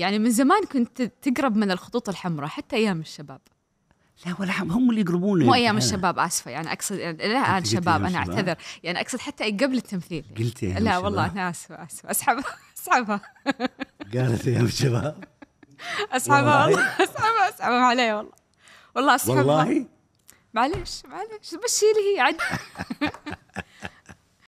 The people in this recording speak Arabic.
يعني من زمان كنت تقرب من الخطوط الحمراء حتى ايام الشباب لا ولا هم اللي يقربون مو ايام يعني. الشباب اسفه يعني اقصد يعني لا الان شباب انا اعتذر يعني اقصد حتى قبل التمثيل قلت يعني لا والله انا اسفه اسفه اسحبها اسحبها قالت ايام الشباب اسحبها والله اسحبها اسحبها علي والله والله اسحبها والله معلش معلش بس شيلي هي عد